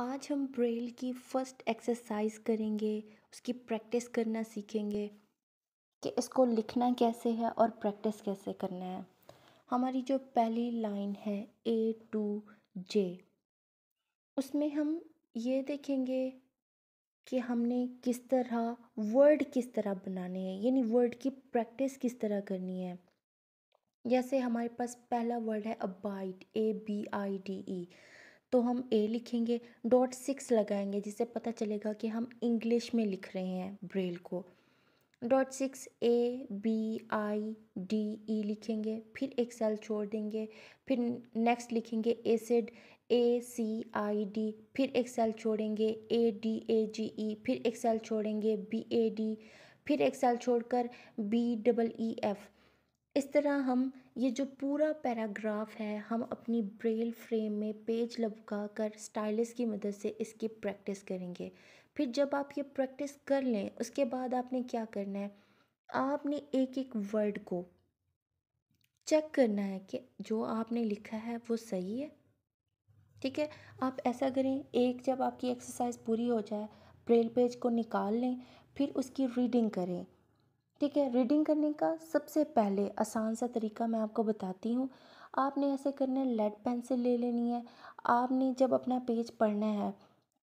आज हम ब्रेल की फ़र्स्ट एक्सरसाइज करेंगे उसकी प्रैक्टिस करना सीखेंगे कि इसको लिखना कैसे है और प्रैक्टिस कैसे करना है हमारी जो पहली लाइन है ए टू जे उसमें हम ये देखेंगे कि हमने किस तरह वर्ड किस तरह बनाने हैं यानी वर्ड की प्रैक्टिस किस तरह करनी है जैसे हमारे पास पहला वर्ड है अबाइट ए बी आई डी ई तो हम ए लिखेंगे डॉट सिक्स लगाएंगे जिससे पता चलेगा कि हम इंग्लिश में लिख रहे हैं ब्रेल को dot six A B I D E लिखेंगे फिर एक सेल छोड़ देंगे फिर नेक्स्ट लिखेंगे acid A C I D फिर एक सेल छोड़ेंगे ए डी ए जी ई फिर एक सेल छोड़ेंगे बी ए डी फिर एक सेल छोड़कर बी डबल ई एफ़ इस तरह हम ये जो पूरा पैराग्राफ है हम अपनी ब्रेल फ्रेम में पेज लपका कर स्टाइलिस की मदद से इसकी प्रैक्टिस करेंगे फिर जब आप ये प्रैक्टिस कर लें उसके बाद आपने क्या करना है आपने एक एक वर्ड को चेक करना है कि जो आपने लिखा है वो सही है ठीक है आप ऐसा करें एक जब आपकी एक्सरसाइज पूरी हो जाए ब्रेल पेज को निकाल लें फिर उसकी रीडिंग करें ठीक है रीडिंग करने का सबसे पहले आसान सा तरीका मैं आपको बताती हूँ आपने ऐसे करना है लेड पेंसिल ले लेनी है आपने जब अपना पेज पढ़ना है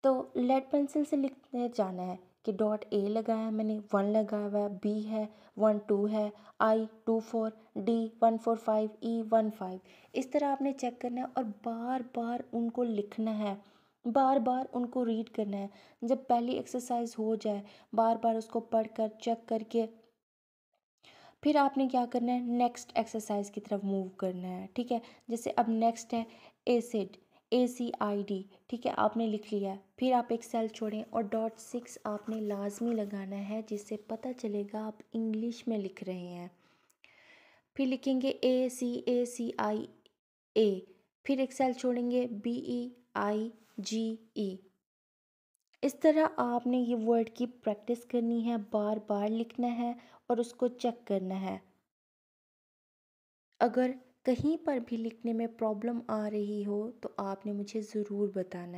तो लेड पेंसिल से लिखते जाना है कि डॉट ए लगाया है मैंने वन लगाया हुआ है बी है वन टू है I two four D one four five E one five इस तरह आपने चेक करना है और बार बार उनको लिखना है बार बार उनको रीड करना है जब पहली एक्सरसाइज हो जाए बार बार उसको पढ़ कर चेक करके फिर आपने क्या करना है नेक्स्ट एक्सरसाइज की तरफ मूव करना है ठीक है जैसे अब नेक्स्ट है acid A C I D ठीक है आपने लिख लिया फिर आप एक सेल छोड़ें और डॉट सिक्स आपने लाजमी लगाना है जिससे पता चलेगा आप इंग्लिश में लिख रहे हैं फिर लिखेंगे ए सी ए सी आई ए फिर एक सेल छोड़ेंगे बी ई आई जी ई इस तरह आपने ये वर्ड की प्रैक्टिस करनी है बार बार लिखना है और उसको चेक करना है अगर कहीं पर भी लिखने में प्रॉब्लम आ रही हो तो आपने मुझे ज़रूर बताना है